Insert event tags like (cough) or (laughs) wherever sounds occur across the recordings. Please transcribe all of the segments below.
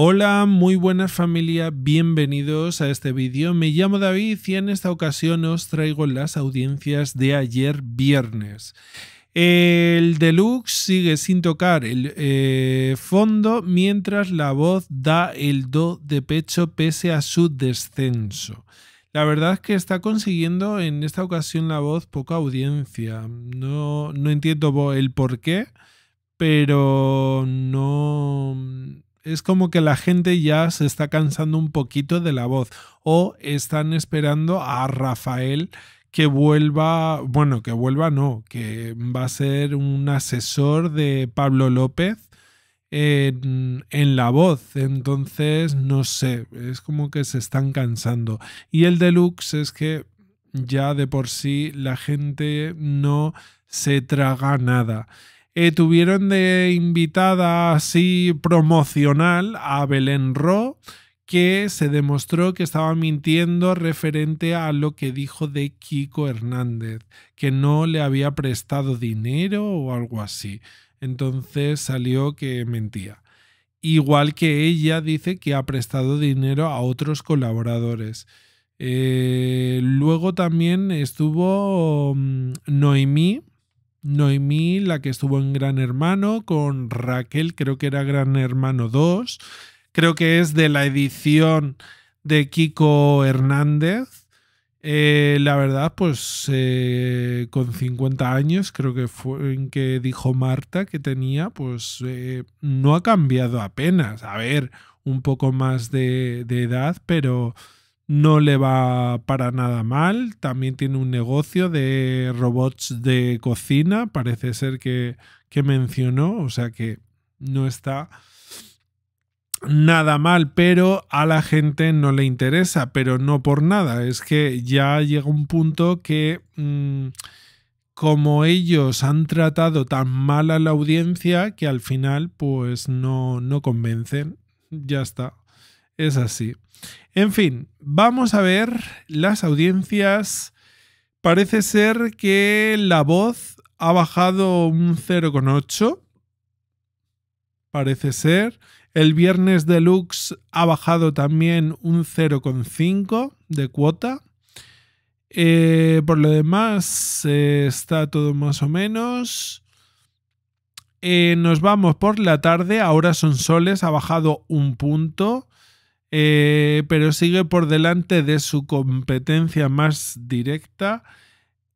Hola, muy buenas familia, bienvenidos a este vídeo. Me llamo David y en esta ocasión os traigo las audiencias de ayer viernes. El deluxe sigue sin tocar el eh, fondo mientras la voz da el do de pecho pese a su descenso. La verdad es que está consiguiendo en esta ocasión la voz poca audiencia. No, no entiendo el por qué, pero no es como que la gente ya se está cansando un poquito de la voz o están esperando a Rafael que vuelva, bueno, que vuelva no, que va a ser un asesor de Pablo López en, la voz. Entonces, no sé, es como que se están cansando. Y el deluxe es que ya de por sí la gente no se traga nada. Eh, tuvieron de invitada así promocional a Belén Ro, que se demostró que estaba mintiendo referente a lo que dijo de Kiko Hernández, que no le había prestado dinero o algo así. Entonces salió que mentía. Igual que ella dice que ha prestado dinero a otros colaboradores. Eh, luego también estuvo mm, Noemí, Noemí, la que estuvo en Gran Hermano, con Raquel, creo que era Gran Hermano 2, creo que es de la edición de Kiko Hernández. Eh, la verdad, pues eh, con 50 años, creo que fue en que dijo Marta que tenía, pues eh, no ha cambiado apenas. A ver, un poco más de edad, pero no le va para nada mal. También tiene un negocio de robots de cocina, parece ser que, mencionó, o sea que no está nada mal, pero a la gente no le interesa, pero no por nada. Es que ya llega un punto que mm, como ellos han tratado tan mal a la audiencia que al final pues no, no convencen. Ya está. Es así. En fin, vamos a ver las audiencias. Parece ser que la voz ha bajado un 0,8. Parece ser. El viernes deluxe ha bajado también un 0,5 de cuota. Eh, por lo demás, eh, está todo más o menos. Eh, nos vamos por la tarde. Ahora son soles, ha bajado un punto. Eh, pero sigue por delante de su competencia más directa.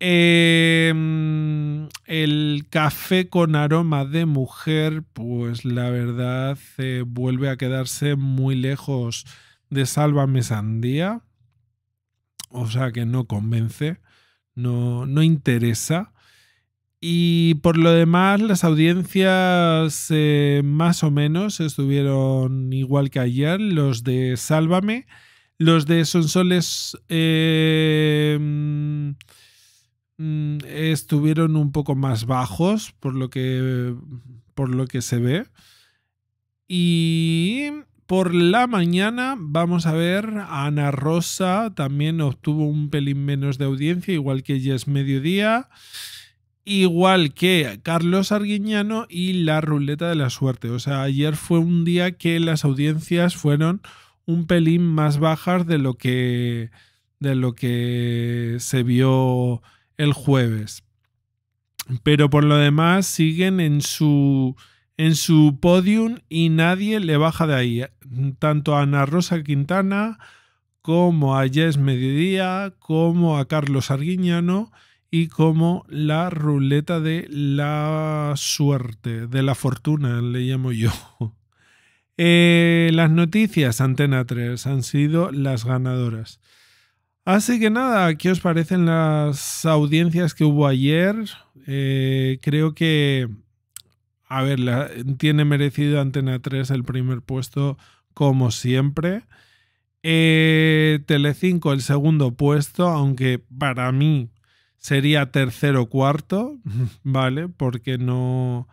Em, el café con aroma de mujer, pues la verdad eh, vuelve a quedarse muy lejos de Sálvame Sandía. O sea que no convence, no, no interesa. Y por lo demás, las audiencias eh, más o menos estuvieron igual que ayer, los de Sálvame, los de Son Soles eh, mm, estuvieron un poco más bajos, por lo que, por lo que se ve. Y por la mañana vamos a ver Ana Rosa, también obtuvo un pelín menos de audiencia, igual que ella es mediodía igual que Carlos Arguiñano y la ruleta de la suerte. O sea, ayer fue un día que las audiencias fueron un pelín más bajas de lo que de lo que se vio el jueves. Pero por lo demás siguen en su en su podium y nadie le baja de ahí, tanto a Ana Rosa Quintana como a Jess Mediodía, como a Carlos Arguiñano y como la ruleta de la suerte, de la fortuna, le llamo yo. (laughs) Eh, las noticias Antena 3 han sido las ganadoras. Así que nada, ¿qué os parecen las audiencias que hubo ayer? Eh, creo que, a ver, tiene merecido Antena 3 el primer puesto como siempre. Eh, Telecinco el segundo puesto, aunque para mí sería tercero cuarto, ¿vale? Porque no,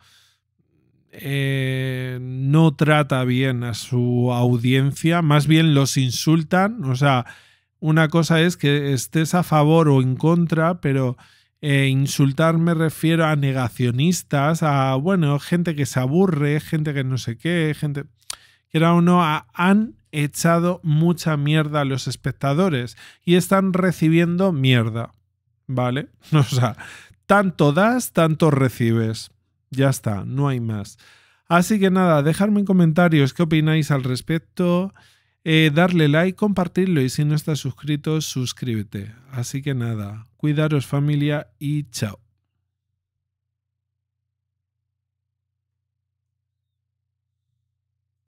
eh, no trata bien a su audiencia, más bien los insultan, o sea, una cosa es que estés a favor o en contra, pero eh, insultar me refiero a negacionistas, a, bueno, gente que se aburre, gente que no sé qué, gente... Que era uno, han echado mucha mierda a los espectadores y están recibiendo mierda. ¿vale? (laughs) O sea, tanto das, tanto recibes. Ya está, no hay más. Así que nada, dejadme en comentarios qué opináis al respecto, eh, darle like, compartirlo y si no estás suscrito, suscríbete. Así que nada, cuidaros familia y chao.